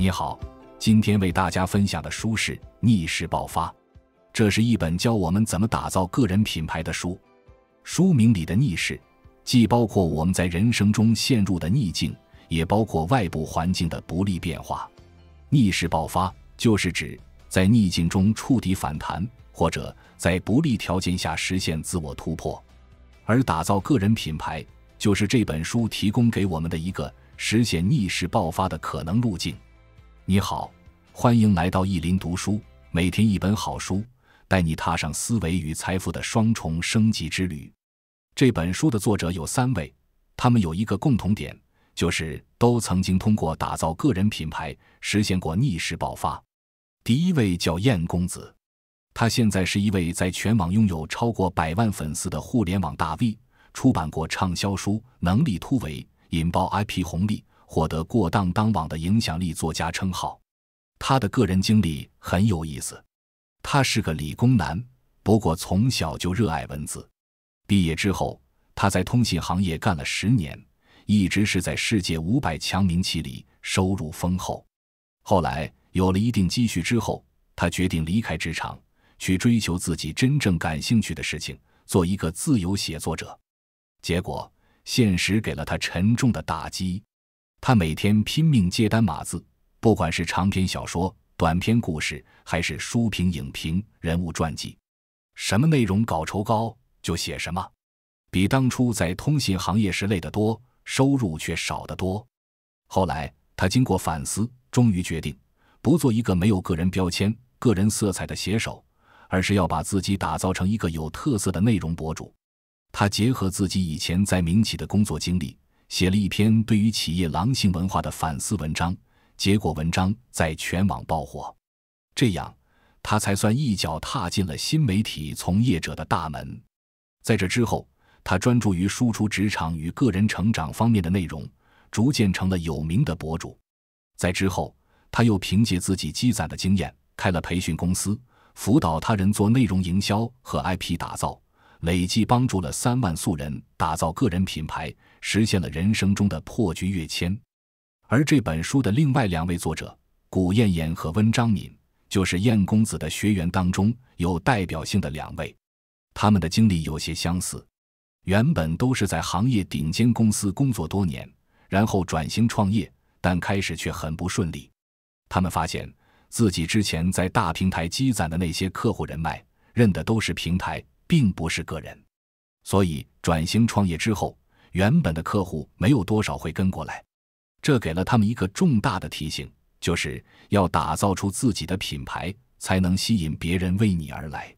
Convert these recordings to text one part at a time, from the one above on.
你好，今天为大家分享的书是《逆势爆发》，这是一本教我们怎么打造个人品牌的书。书名里的“逆势”，既包括我们在人生中陷入的逆境，也包括外部环境的不利变化。“逆势爆发”就是指在逆境中触底反弹，或者在不利条件下实现自我突破。而打造个人品牌，就是这本书提供给我们的一个实现逆势爆发的可能路径。你好，欢迎来到意林读书。每天一本好书，带你踏上思维与财富的双重升级之旅。这本书的作者有三位，他们有一个共同点，就是都曾经通过打造个人品牌，实现过逆势爆发。第一位叫燕公子，他现在是一位在全网拥有超过百万粉丝的互联网大 V，出版过畅销书《能力突围》，引爆 IP 红利。获得过当当网的影响力作家称号，他的个人经历很有意思。他是个理工男，不过从小就热爱文字。毕业之后，他在通信行业干了十年，一直是在世界五百强民企里，收入丰厚。后来有了一定积蓄之后，他决定离开职场，去追求自己真正感兴趣的事情，做一个自由写作者。结果，现实给了他沉重的打击。他每天拼命接单码字，不管是长篇小说、短篇故事，还是书评、影评、人物传记，什么内容稿酬高就写什么。比当初在通信行业时累得多，收入却少得多。后来他经过反思，终于决定不做一个没有个人标签、个人色彩的写手，而是要把自己打造成一个有特色的内容博主。他结合自己以前在民企的工作经历。写了一篇对于企业狼性文化的反思文章，结果文章在全网爆火，这样他才算一脚踏进了新媒体从业者的大门。在这之后，他专注于输出职场与个人成长方面的内容，逐渐成了有名的博主。在之后，他又凭借自己积攒的经验，开了培训公司，辅导他人做内容营销和 IP 打造，累计帮助了三万素人打造个人品牌。实现了人生中的破局跃迁，而这本书的另外两位作者古艳燕和温章敏，就是燕公子的学员当中有代表性的两位。他们的经历有些相似，原本都是在行业顶尖公司工作多年，然后转型创业，但开始却很不顺利。他们发现自己之前在大平台积攒的那些客户人脉，认的都是平台，并不是个人，所以转型创业之后。原本的客户没有多少会跟过来，这给了他们一个重大的提醒，就是要打造出自己的品牌，才能吸引别人为你而来。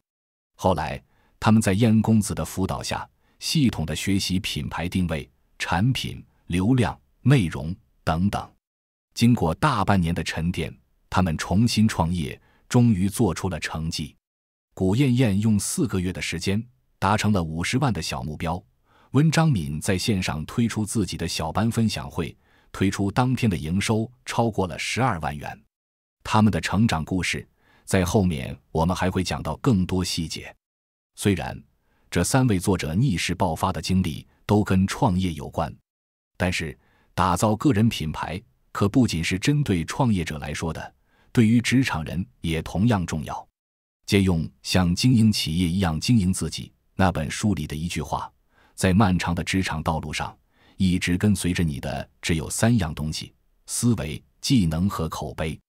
后来，他们在燕公子的辅导下，系统的学习品牌定位、产品、流量、内容等等。经过大半年的沉淀，他们重新创业，终于做出了成绩。古艳艳用四个月的时间达成了五十万的小目标。温张敏在线上推出自己的小班分享会，推出当天的营收超过了十二万元。他们的成长故事，在后面我们还会讲到更多细节。虽然这三位作者逆势爆发的经历都跟创业有关，但是打造个人品牌可不仅是针对创业者来说的，对于职场人也同样重要。借用像经营企业一样经营自己那本书里的一句话。在漫长的职场道路上，一直跟随着你的只有三样东西：思维、技能和口碑。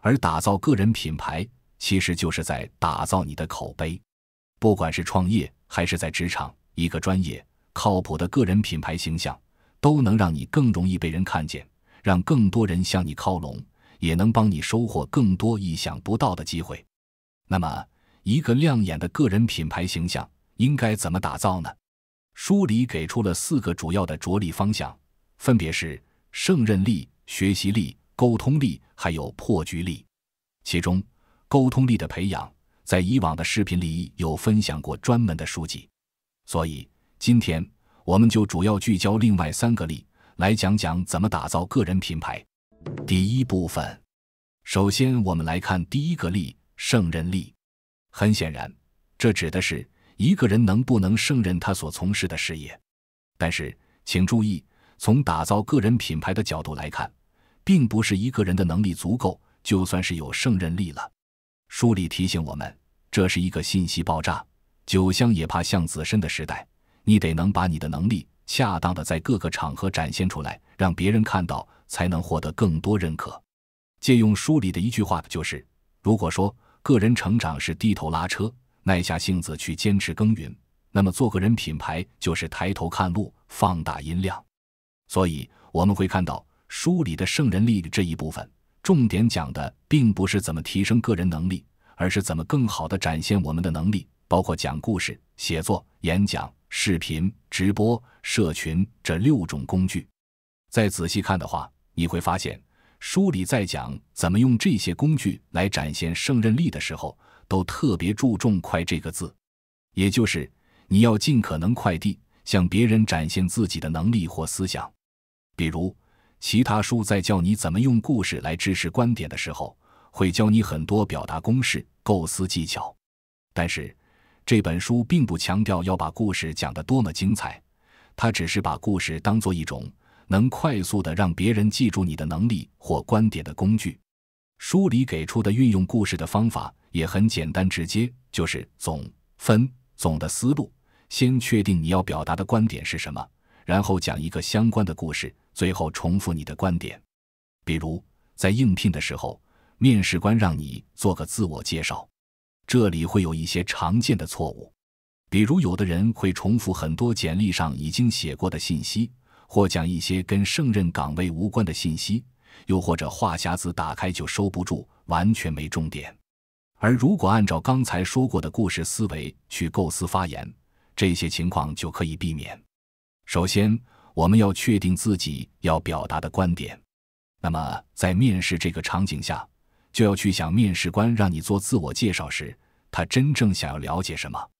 而打造个人品牌，其实就是在打造你的口碑。不管是创业还是在职场，一个专业、靠谱的个人品牌形象，都能让你更容易被人看见，让更多人向你靠拢，也能帮你收获更多意想不到的机会。那么，一个亮眼的个人品牌形象应该怎么打造呢？书里给出了四个主要的着力方向，分别是胜任力、学习力、沟通力，还有破局力。其中，沟通力的培养在以往的视频里有分享过专门的书籍，所以今天我们就主要聚焦另外三个力来讲讲怎么打造个人品牌。第一部分，首先我们来看第一个力——胜任力。很显然，这指的是。一个人能不能胜任他所从事的事业？但是，请注意，从打造个人品牌的角度来看，并不是一个人的能力足够，就算是有胜任力了。书里提醒我们，这是一个信息爆炸、酒香也怕巷子深的时代，你得能把你的能力恰当的在各个场合展现出来，让别人看到，才能获得更多认可。借用书里的一句话，就是：如果说个人成长是低头拉车。耐下性子去坚持耕耘，那么做个人品牌就是抬头看路，放大音量。所以我们会看到书里的胜任力这一部分，重点讲的并不是怎么提升个人能力，而是怎么更好的展现我们的能力，包括讲故事、写作、演讲、视频、直播、社群这六种工具。再仔细看的话，你会发现书里在讲怎么用这些工具来展现胜任力的时候。都特别注重“快”这个字，也就是你要尽可能快地向别人展现自己的能力或思想。比如，其他书在教你怎么用故事来支持观点的时候，会教你很多表达公式、构思技巧。但是，这本书并不强调要把故事讲得多么精彩，它只是把故事当做一种能快速的让别人记住你的能力或观点的工具。书里给出的运用故事的方法。也很简单直接，就是总分总的思路。先确定你要表达的观点是什么，然后讲一个相关的故事，最后重复你的观点。比如在应聘的时候，面试官让你做个自我介绍，这里会有一些常见的错误，比如有的人会重复很多简历上已经写过的信息，或讲一些跟胜任岗位无关的信息，又或者话匣子打开就收不住，完全没重点。而如果按照刚才说过的故事思维去构思发言，这些情况就可以避免。首先，我们要确定自己要表达的观点。那么，在面试这个场景下，就要去想面试官让你做自我介绍时，他真正想要了解什么。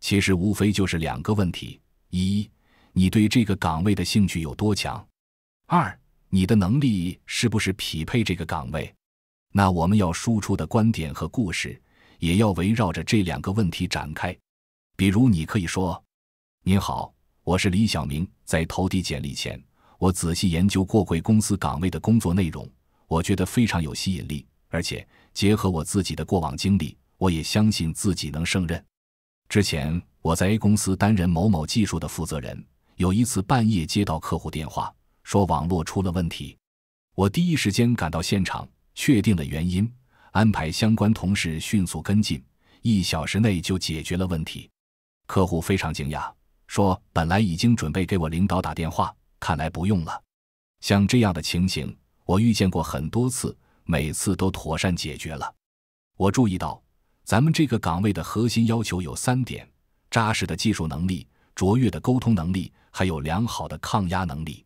其实无非就是两个问题：一，你对这个岗位的兴趣有多强；二，你的能力是不是匹配这个岗位。那我们要输出的观点和故事，也要围绕着这两个问题展开。比如，你可以说：“您好，我是李小明。在投递简历前，我仔细研究过贵公司岗位的工作内容，我觉得非常有吸引力。而且，结合我自己的过往经历，我也相信自己能胜任。之前我在 A 公司担任某某技术的负责人，有一次半夜接到客户电话，说网络出了问题，我第一时间赶到现场。”确定了原因，安排相关同事迅速跟进，一小时内就解决了问题。客户非常惊讶，说：“本来已经准备给我领导打电话，看来不用了。”像这样的情形，我遇见过很多次，每次都妥善解决了。我注意到，咱们这个岗位的核心要求有三点：扎实的技术能力、卓越的沟通能力，还有良好的抗压能力。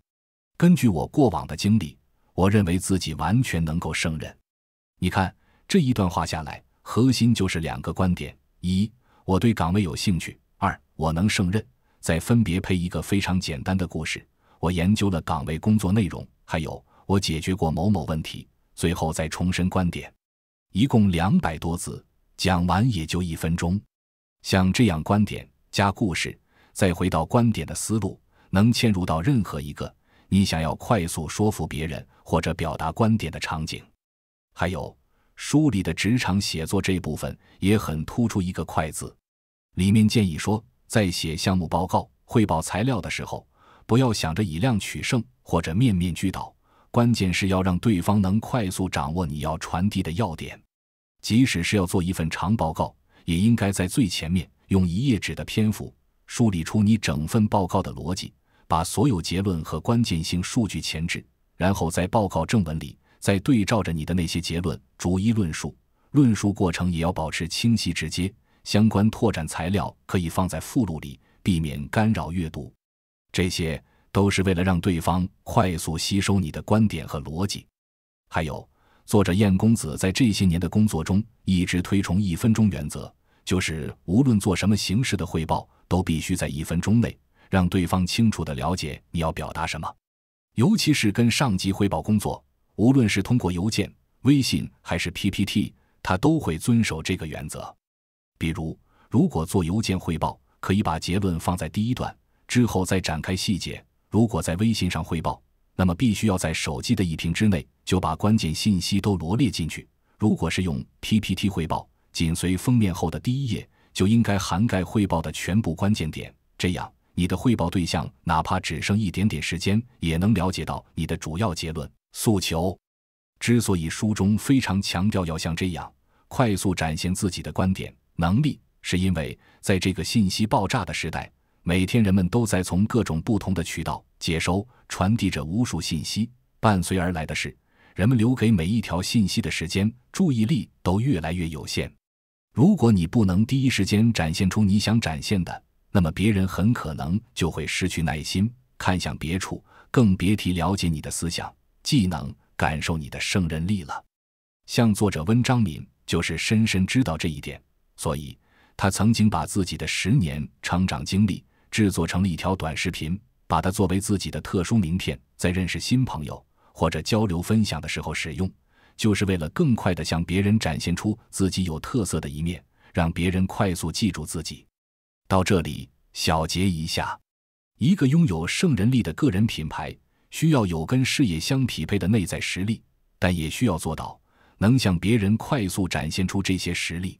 根据我过往的经历。我认为自己完全能够胜任。你看这一段话下来，核心就是两个观点：一，我对岗位有兴趣；二，我能胜任。再分别配一个非常简单的故事。我研究了岗位工作内容，还有我解决过某某问题。最后再重申观点，一共两百多字，讲完也就一分钟。像这样观点加故事，再回到观点的思路，能嵌入到任何一个。你想要快速说服别人或者表达观点的场景，还有书里的职场写作这部分也很突出一个“快”字。里面建议说，在写项目报告、汇报材料的时候，不要想着以量取胜或者面面俱到，关键是要让对方能快速掌握你要传递的要点。即使是要做一份长报告，也应该在最前面用一页纸的篇幅梳理出你整份报告的逻辑。把所有结论和关键性数据前置，然后在报告正文里再对照着你的那些结论逐一论述。论述过程也要保持清晰直接。相关拓展材料可以放在附录里，避免干扰阅读。这些都是为了让对方快速吸收你的观点和逻辑。还有，作者燕公子在这些年的工作中一直推崇“一分钟原则”，就是无论做什么形式的汇报，都必须在一分钟内。让对方清楚的了解你要表达什么，尤其是跟上级汇报工作，无论是通过邮件、微信还是 PPT，他都会遵守这个原则。比如，如果做邮件汇报，可以把结论放在第一段，之后再展开细节；如果在微信上汇报，那么必须要在手机的一屏之内就把关键信息都罗列进去；如果是用 PPT 汇报，紧随封面后的第一页就应该涵盖汇报的全部关键点，这样。你的汇报对象，哪怕只剩一点点时间，也能了解到你的主要结论诉求。之所以书中非常强调要像这样快速展现自己的观点能力，是因为在这个信息爆炸的时代，每天人们都在从各种不同的渠道接收、传递着无数信息，伴随而来的是，人们留给每一条信息的时间、注意力都越来越有限。如果你不能第一时间展现出你想展现的，那么，别人很可能就会失去耐心，看向别处，更别提了解你的思想、技能、感受你的胜任力了。像作者温张敏就是深深知道这一点，所以他曾经把自己的十年成长经历制作成了一条短视频，把它作为自己的特殊名片，在认识新朋友或者交流分享的时候使用，就是为了更快地向别人展现出自己有特色的一面，让别人快速记住自己。到这里，小结一下：一个拥有胜人力的个人品牌，需要有跟事业相匹配的内在实力，但也需要做到能向别人快速展现出这些实力。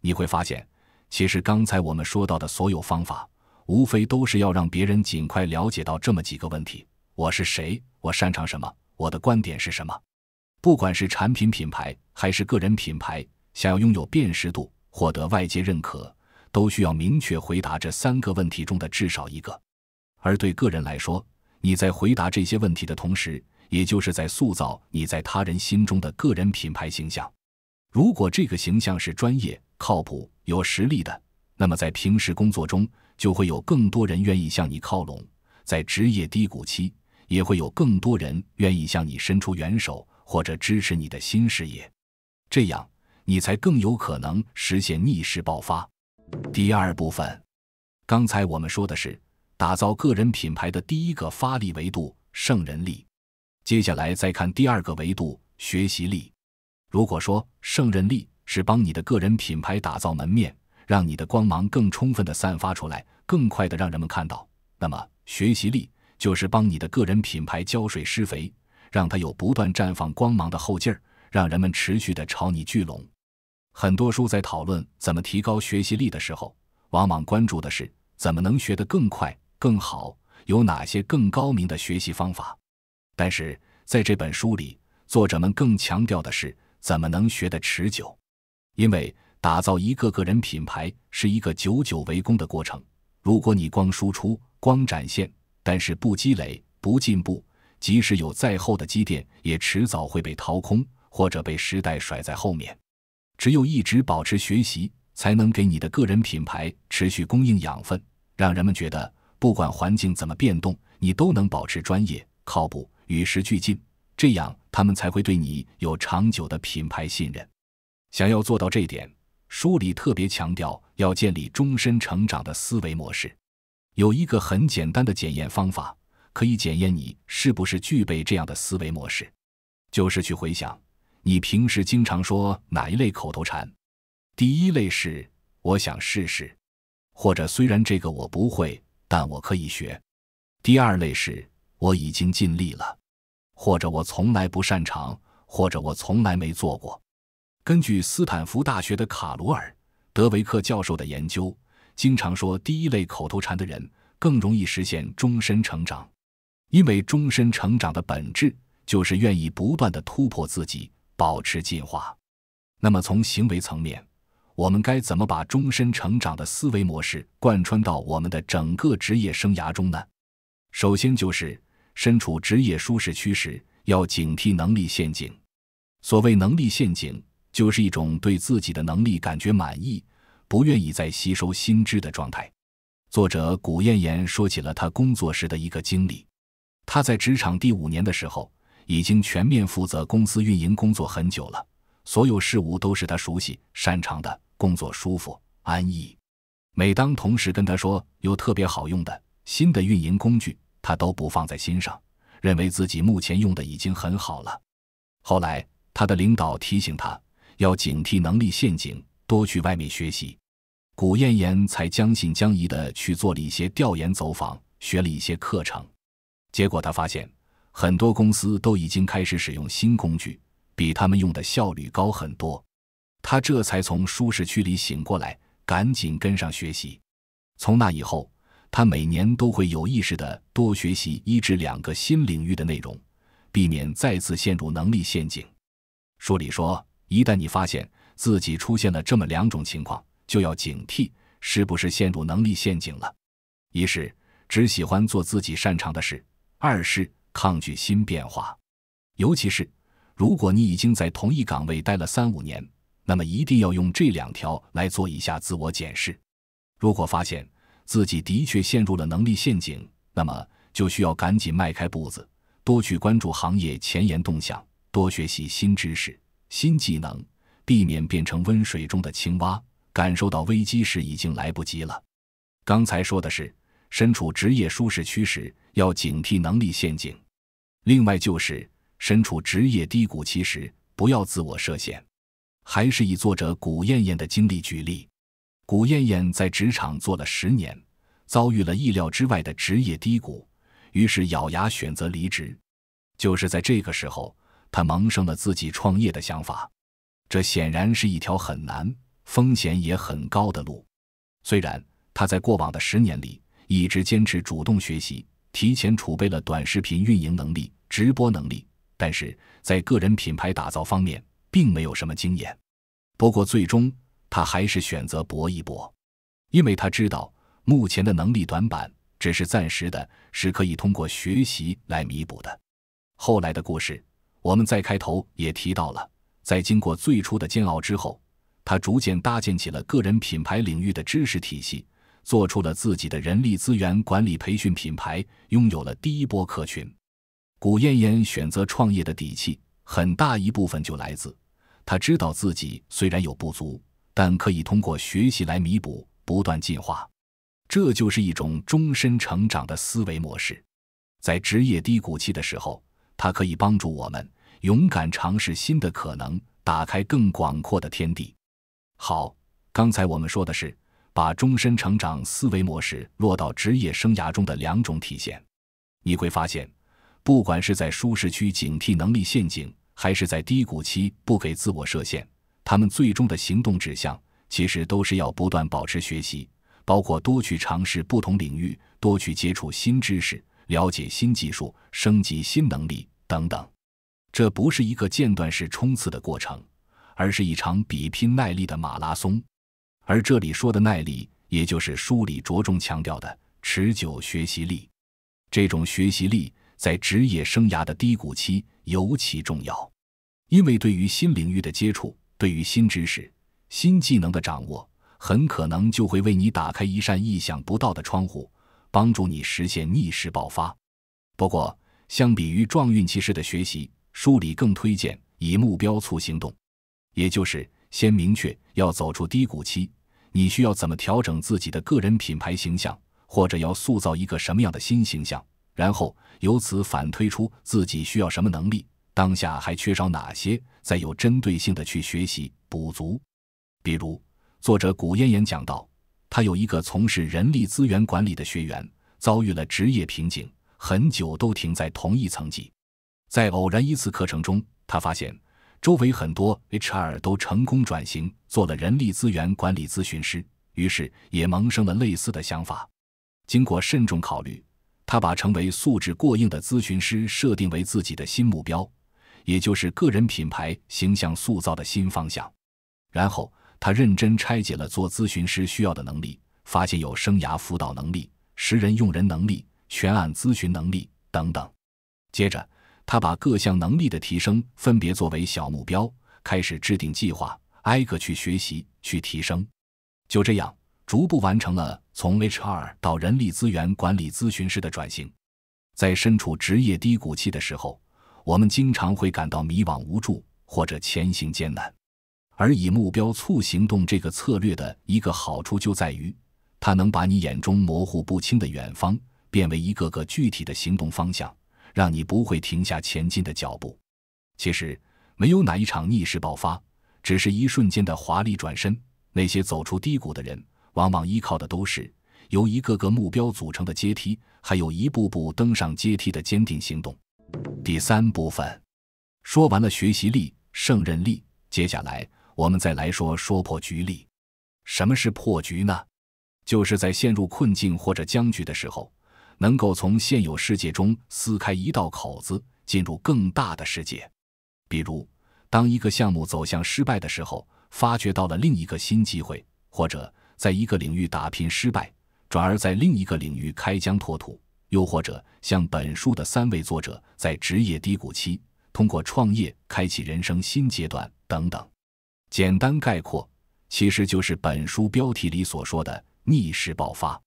你会发现，其实刚才我们说到的所有方法，无非都是要让别人尽快了解到这么几个问题：我是谁，我擅长什么，我的观点是什么。不管是产品品牌还是个人品牌，想要拥有辨识度，获得外界认可。都需要明确回答这三个问题中的至少一个，而对个人来说，你在回答这些问题的同时，也就是在塑造你在他人心中的个人品牌形象。如果这个形象是专业、靠谱、有实力的，那么在平时工作中就会有更多人愿意向你靠拢，在职业低谷期也会有更多人愿意向你伸出援手或者支持你的新事业，这样你才更有可能实现逆势爆发。第二部分，刚才我们说的是打造个人品牌的第一个发力维度——胜人力。接下来再看第二个维度——学习力。如果说胜任力是帮你的个人品牌打造门面，让你的光芒更充分的散发出来，更快的让人们看到，那么学习力就是帮你的个人品牌浇水施肥，让它有不断绽放光芒的后劲儿，让人们持续的朝你聚拢。很多书在讨论怎么提高学习力的时候，往往关注的是怎么能学得更快、更好，有哪些更高明的学习方法。但是在这本书里，作者们更强调的是怎么能学得持久，因为打造一个个人品牌是一个久久为功的过程。如果你光输出、光展现，但是不积累、不进步，即使有再厚的积淀，也迟早会被掏空，或者被时代甩在后面。只有一直保持学习，才能给你的个人品牌持续供应养分，让人们觉得不管环境怎么变动，你都能保持专业、靠谱、与时俱进。这样，他们才会对你有长久的品牌信任。想要做到这点，书里特别强调要建立终身成长的思维模式。有一个很简单的检验方法，可以检验你是不是具备这样的思维模式，就是去回想。你平时经常说哪一类口头禅？第一类是“我想试试”，或者“虽然这个我不会，但我可以学”；第二类是“我已经尽力了”，或者“我从来不擅长”，或者“我从来没做过”。根据斯坦福大学的卡罗尔·德维克教授的研究，经常说第一类口头禅的人更容易实现终身成长，因为终身成长的本质就是愿意不断的突破自己。保持进化。那么，从行为层面，我们该怎么把终身成长的思维模式贯穿到我们的整个职业生涯中呢？首先，就是身处职业舒适区时，要警惕能力陷阱。所谓能力陷阱，就是一种对自己的能力感觉满意，不愿意再吸收新知的状态。作者古艳艳说起了他工作时的一个经历：他在职场第五年的时候。已经全面负责公司运营工作很久了，所有事务都是他熟悉擅长的，工作舒服安逸。每当同事跟他说有特别好用的新的运营工具，他都不放在心上，认为自己目前用的已经很好了。后来他的领导提醒他要警惕能力陷阱，多去外面学习，古燕燕才将信将疑的去做了一些调研走访，学了一些课程，结果他发现。很多公司都已经开始使用新工具，比他们用的效率高很多。他这才从舒适区里醒过来，赶紧跟上学习。从那以后，他每年都会有意识的多学习一至两个新领域的内容，避免再次陷入能力陷阱。书里说，一旦你发现自己出现了这么两种情况，就要警惕是不是陷入能力陷阱了：一是只喜欢做自己擅长的事；二是。抗拒新变化，尤其是如果你已经在同一岗位待了三五年，那么一定要用这两条来做一下自我检视。如果发现自己的确陷入了能力陷阱，那么就需要赶紧迈开步子，多去关注行业前沿动向，多学习新知识、新技能，避免变成温水中的青蛙。感受到危机时已经来不及了。刚才说的是身处职业舒适区时要警惕能力陷阱。另外就是身处职业低谷期时，不要自我设限。还是以作者古艳艳的经历举例，古艳艳在职场做了十年，遭遇了意料之外的职业低谷，于是咬牙选择离职。就是在这个时候，她萌生了自己创业的想法。这显然是一条很难、风险也很高的路。虽然她在过往的十年里一直坚持主动学习。提前储备了短视频运营能力、直播能力，但是在个人品牌打造方面并没有什么经验。不过，最终他还是选择搏一搏，因为他知道目前的能力短板只是暂时的，是可以通过学习来弥补的。后来的故事，我们在开头也提到了，在经过最初的煎熬之后，他逐渐搭建起了个人品牌领域的知识体系。做出了自己的人力资源管理培训品牌，拥有了第一波客群。古燕燕选择创业的底气，很大一部分就来自她知道自己虽然有不足，但可以通过学习来弥补，不断进化。这就是一种终身成长的思维模式。在职业低谷期的时候，它可以帮助我们勇敢尝试新的可能，打开更广阔的天地。好，刚才我们说的是。把终身成长思维模式落到职业生涯中的两种体现，你会发现，不管是在舒适区警惕能力陷阱，还是在低谷期不给自我设限，他们最终的行动指向其实都是要不断保持学习，包括多去尝试不同领域，多去接触新知识，了解新技术，升级新能力等等。这不是一个间断式冲刺的过程，而是一场比拼耐力的马拉松。而这里说的耐力，也就是书里着重强调的持久学习力。这种学习力在职业生涯的低谷期尤其重要，因为对于新领域的接触，对于新知识、新技能的掌握，很可能就会为你打开一扇意想不到的窗户，帮助你实现逆势爆发。不过，相比于撞运气式的学习，书里更推荐以目标促行动，也就是。先明确要走出低谷期，你需要怎么调整自己的个人品牌形象，或者要塑造一个什么样的新形象？然后由此反推出自己需要什么能力，当下还缺少哪些，再有针对性的去学习补足。比如，作者古燕燕讲到，他有一个从事人力资源管理的学员，遭遇了职业瓶颈，很久都停在同一层级，在偶然一次课程中，他发现。周围很多 HR 都成功转型，做了人力资源管理咨询师，于是也萌生了类似的想法。经过慎重考虑，他把成为素质过硬的咨询师设定为自己的新目标，也就是个人品牌形象塑造的新方向。然后他认真拆解了做咨询师需要的能力，发现有生涯辅导能力、识人用人能力、全案咨询能力等等。接着。他把各项能力的提升分别作为小目标，开始制定计划，挨个去学习去提升。就这样，逐步完成了从 HR 到人力资源管理咨询师的转型。在身处职业低谷期的时候，我们经常会感到迷惘无助或者前行艰难。而以目标促行动这个策略的一个好处就在于，它能把你眼中模糊不清的远方变为一个个具体的行动方向。让你不会停下前进的脚步。其实，没有哪一场逆势爆发，只是一瞬间的华丽转身。那些走出低谷的人，往往依靠的都是由一个个目标组成的阶梯，还有一步步登上阶梯的坚定行动。第三部分，说完了学习力、胜任力，接下来我们再来说说破局力。什么是破局呢？就是在陷入困境或者僵局的时候。能够从现有世界中撕开一道口子，进入更大的世界。比如，当一个项目走向失败的时候，发掘到了另一个新机会；或者，在一个领域打拼失败，转而在另一个领域开疆拓土；又或者，像本书的三位作者，在职业低谷期通过创业开启人生新阶段等等。简单概括，其实就是本书标题里所说的“逆势爆发”。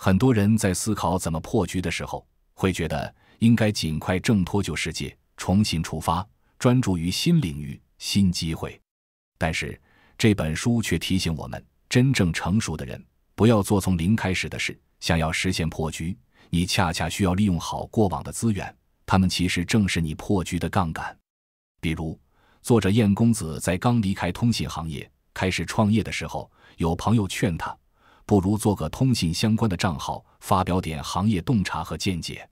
很多人在思考怎么破局的时候，会觉得应该尽快挣脱旧世界，重新出发，专注于新领域、新机会。但是这本书却提醒我们，真正成熟的人不要做从零开始的事。想要实现破局，你恰恰需要利用好过往的资源，他们其实正是你破局的杠杆。比如，作者燕公子在刚离开通信行业开始创业的时候，有朋友劝他。不如做个通信相关的账号，发表点行业洞察和见解。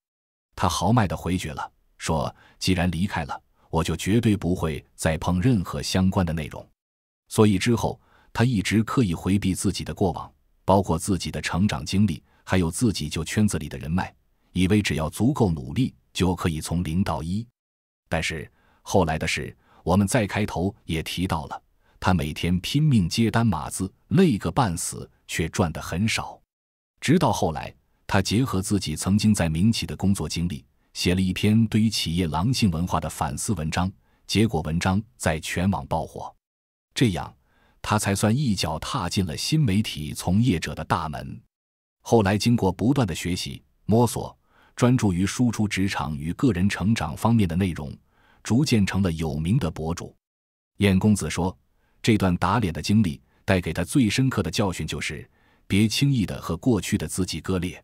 他豪迈的回绝了，说：“既然离开了，我就绝对不会再碰任何相关的内容。”所以之后，他一直刻意回避自己的过往，包括自己的成长经历，还有自己就圈子里的人脉。以为只要足够努力，就可以从零到一。但是后来的事，我们再开头也提到了，他每天拼命接单码字，累个半死。却赚得很少，直到后来，他结合自己曾经在民企的工作经历，写了一篇对于企业狼性文化的反思文章，结果文章在全网爆火，这样他才算一脚踏进了新媒体从业者的大门。后来经过不断的学习摸索，专注于输出职场与个人成长方面的内容，逐渐成了有名的博主。燕公子说，这段打脸的经历。带给他最深刻的教训就是，别轻易的和过去的自己割裂。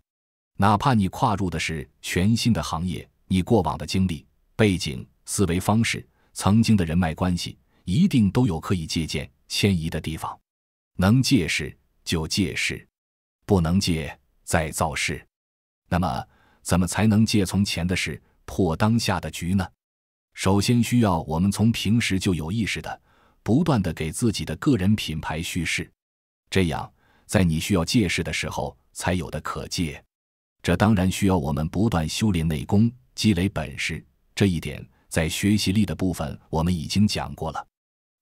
哪怕你跨入的是全新的行业，你过往的经历、背景、思维方式、曾经的人脉关系，一定都有可以借鉴、迁移的地方。能借势就借势，不能借再造势。那么，怎么才能借从前的事破当下的局呢？首先，需要我们从平时就有意识的。不断的给自己的个人品牌叙事，这样在你需要借势的时候才有的可借。这当然需要我们不断修炼内功，积累本事。这一点在学习力的部分我们已经讲过了。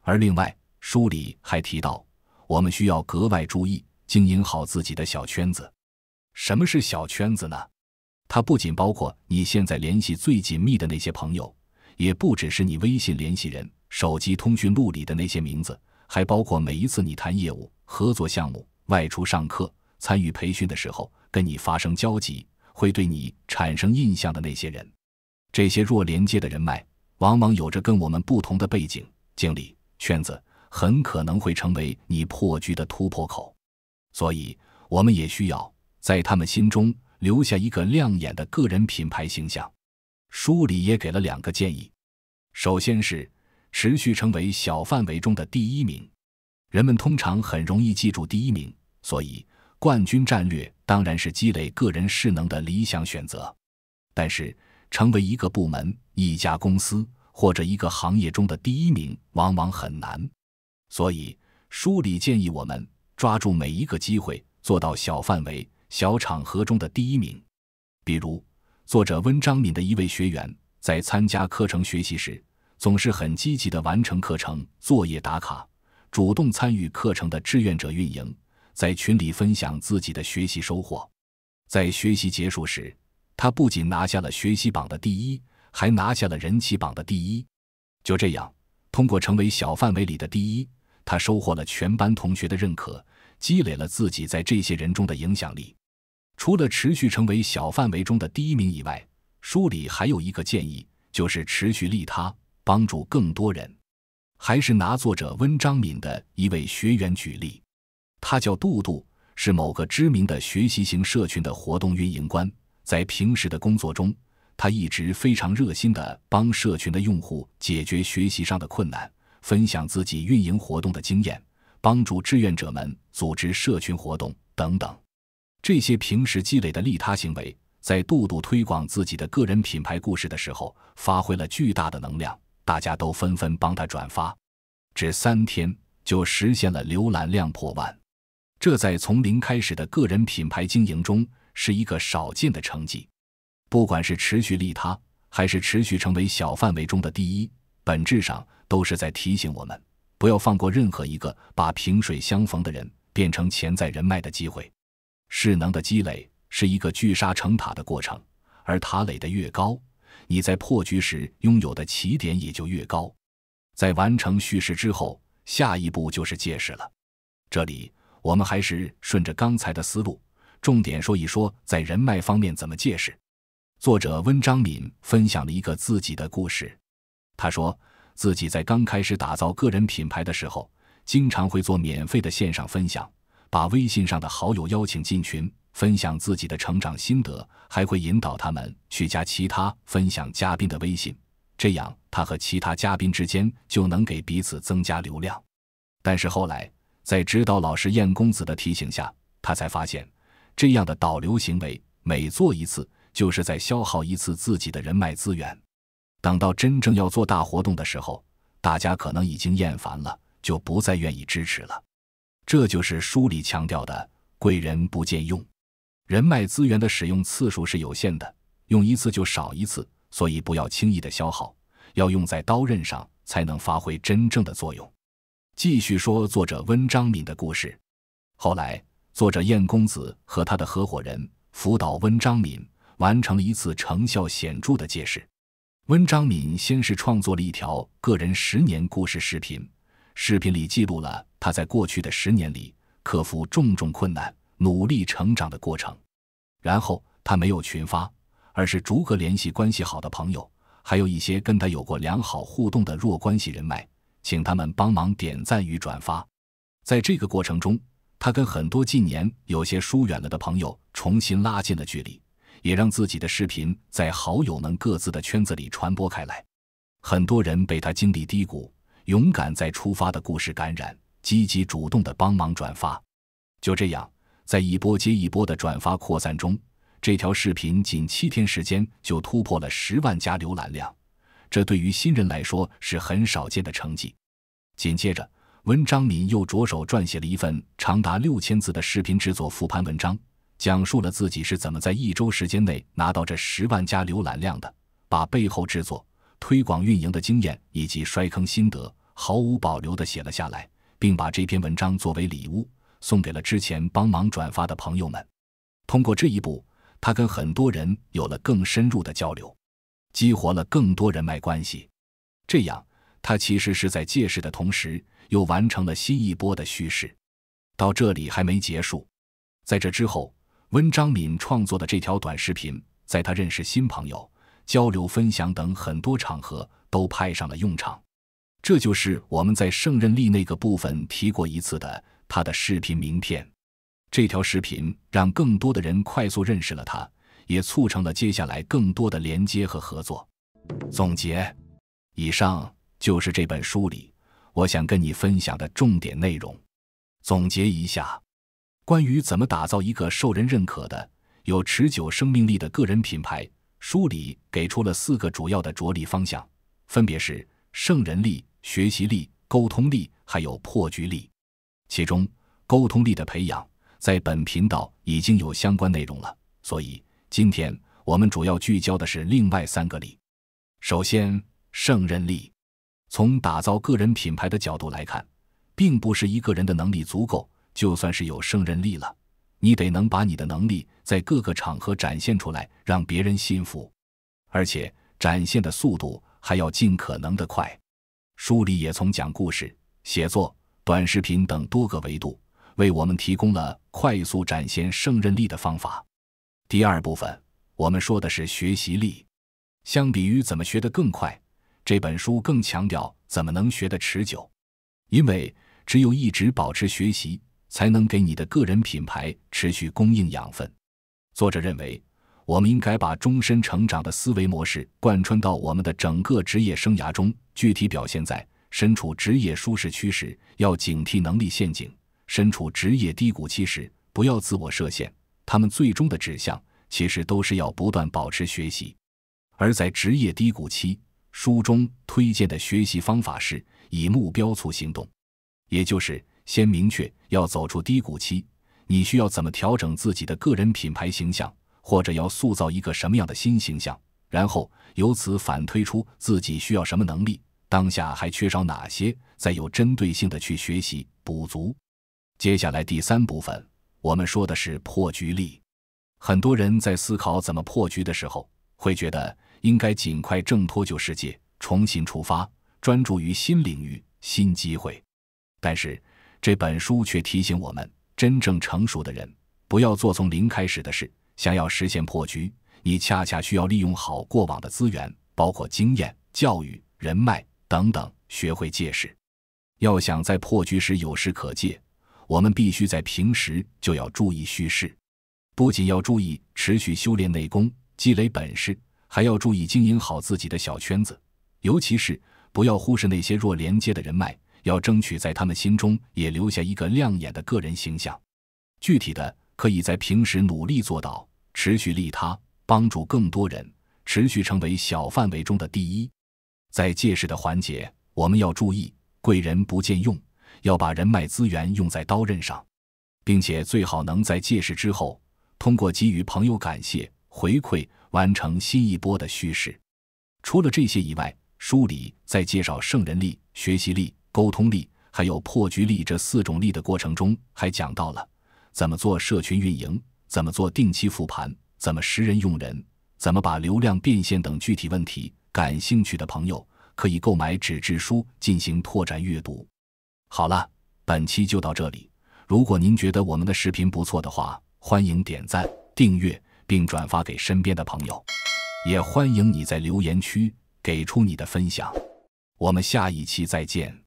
而另外，书里还提到，我们需要格外注意经营好自己的小圈子。什么是小圈子呢？它不仅包括你现在联系最紧密的那些朋友，也不只是你微信联系人。手机通讯录里的那些名字，还包括每一次你谈业务、合作项目、外出上课、参与培训的时候，跟你发生交集、会对你产生印象的那些人。这些弱连接的人脉，往往有着跟我们不同的背景、经历、圈子，很可能会成为你破局的突破口。所以，我们也需要在他们心中留下一个亮眼的个人品牌形象。书里也给了两个建议，首先是。持续成为小范围中的第一名，人们通常很容易记住第一名，所以冠军战略当然是积累个人势能的理想选择。但是，成为一个部门、一家公司或者一个行业中的第一名，往往很难。所以，书里建议我们抓住每一个机会，做到小范围、小场合中的第一名。比如，作者温章敏的一位学员在参加课程学习时。总是很积极的完成课程作业打卡，主动参与课程的志愿者运营，在群里分享自己的学习收获。在学习结束时，他不仅拿下了学习榜的第一，还拿下了人气榜的第一。就这样，通过成为小范围里的第一，他收获了全班同学的认可，积累了自己在这些人中的影响力。除了持续成为小范围中的第一名以外，书里还有一个建议，就是持续利他。帮助更多人，还是拿作者温张敏的一位学员举例，他叫杜杜，是某个知名的学习型社群的活动运营官。在平时的工作中，他一直非常热心的帮社群的用户解决学习上的困难，分享自己运营活动的经验，帮助志愿者们组织社群活动等等。这些平时积累的利他行为，在杜杜推广自己的个人品牌故事的时候，发挥了巨大的能量。大家都纷纷帮他转发，只三天就实现了浏览量破万，这在从零开始的个人品牌经营中是一个少见的成绩。不管是持续利他，还是持续成为小范围中的第一，本质上都是在提醒我们，不要放过任何一个把萍水相逢的人变成潜在人脉的机会。势能的积累是一个聚沙成塔的过程，而塔垒的越高。你在破局时拥有的起点也就越高，在完成叙事之后，下一步就是借势了。这里我们还是顺着刚才的思路，重点说一说在人脉方面怎么借势。作者温张敏分享了一个自己的故事，他说自己在刚开始打造个人品牌的时候，经常会做免费的线上分享，把微信上的好友邀请进群。分享自己的成长心得，还会引导他们去加其他分享嘉宾的微信，这样他和其他嘉宾之间就能给彼此增加流量。但是后来，在指导老师燕公子的提醒下，他才发现，这样的导流行为每做一次，就是在消耗一次自己的人脉资源。等到真正要做大活动的时候，大家可能已经厌烦了，就不再愿意支持了。这就是书里强调的“贵人不借用”。人脉资源的使用次数是有限的，用一次就少一次，所以不要轻易的消耗，要用在刀刃上，才能发挥真正的作用。继续说作者温张敏的故事。后来，作者燕公子和他的合伙人辅导温张敏，完成了一次成效显著的解释。温张敏先是创作了一条个人十年故事视频，视频里记录了他在过去的十年里克服重重困难。努力成长的过程，然后他没有群发，而是逐个联系关系好的朋友，还有一些跟他有过良好互动的弱关系人脉，请他们帮忙点赞与转发。在这个过程中，他跟很多近年有些疏远了的朋友重新拉近了距离，也让自己的视频在好友们各自的圈子里传播开来。很多人被他经历低谷、勇敢再出发的故事感染，积极主动的帮忙转发。就这样。在一波接一波的转发扩散中，这条视频仅七天时间就突破了十万加浏览量，这对于新人来说是很少见的成绩。紧接着，文章敏又着手撰写了一份长达六千字的视频制作复盘文章，讲述了自己是怎么在一周时间内拿到这十万加浏览量的，把背后制作、推广、运营的经验以及摔坑心得毫无保留地写了下来，并把这篇文章作为礼物。送给了之前帮忙转发的朋友们。通过这一步，他跟很多人有了更深入的交流，激活了更多人脉关系。这样，他其实是在借势的同时，又完成了新一波的叙事。到这里还没结束，在这之后，温张敏创作的这条短视频，在他认识新朋友、交流分享等很多场合都派上了用场。这就是我们在胜任力那个部分提过一次的。他的视频名片，这条视频让更多的人快速认识了他，也促成了接下来更多的连接和合作。总结，以上就是这本书里我想跟你分享的重点内容。总结一下，关于怎么打造一个受人认可的、有持久生命力的个人品牌，书里给出了四个主要的着力方向，分别是胜人力、学习力、沟通力，还有破局力。其中，沟通力的培养在本频道已经有相关内容了，所以今天我们主要聚焦的是另外三个力。首先，胜任力，从打造个人品牌的角度来看，并不是一个人的能力足够就算是有胜任力了，你得能把你的能力在各个场合展现出来，让别人信服，而且展现的速度还要尽可能的快。书里也从讲故事、写作。短视频等多个维度，为我们提供了快速展现胜任力的方法。第二部分，我们说的是学习力。相比于怎么学得更快，这本书更强调怎么能学得持久。因为只有一直保持学习，才能给你的个人品牌持续供应养分。作者认为，我们应该把终身成长的思维模式贯穿到我们的整个职业生涯中。具体表现在。身处职业舒适区时，要警惕能力陷阱；身处职业低谷期时，不要自我设限。他们最终的指向其实都是要不断保持学习。而在职业低谷期，书中推荐的学习方法是以目标促行动，也就是先明确要走出低谷期，你需要怎么调整自己的个人品牌形象，或者要塑造一个什么样的新形象，然后由此反推出自己需要什么能力。当下还缺少哪些？再有针对性的去学习补足。接下来第三部分，我们说的是破局力。很多人在思考怎么破局的时候，会觉得应该尽快挣脱旧世界，重新出发，专注于新领域、新机会。但是这本书却提醒我们：真正成熟的人，不要做从零开始的事。想要实现破局，你恰恰需要利用好过往的资源，包括经验、教育、人脉。等等，学会借势。要想在破局时有势可借，我们必须在平时就要注意蓄势。不仅要注意持续修炼内功、积累本事，还要注意经营好自己的小圈子，尤其是不要忽视那些弱连接的人脉，要争取在他们心中也留下一个亮眼的个人形象。具体的，可以在平时努力做到持续利他，帮助更多人，持续成为小范围中的第一。在借势的环节，我们要注意贵人不见用，要把人脉资源用在刀刃上，并且最好能在借势之后，通过给予朋友感谢回馈，完成新一波的叙事。除了这些以外，书里在介绍圣人力、学习力、沟通力，还有破局力这四种力的过程中，还讲到了怎么做社群运营、怎么做定期复盘、怎么识人用人、怎么把流量变现等具体问题。感兴趣的朋友可以购买纸质书进行拓展阅读。好了，本期就到这里。如果您觉得我们的视频不错的话，欢迎点赞、订阅并转发给身边的朋友，也欢迎你在留言区给出你的分享。我们下一期再见。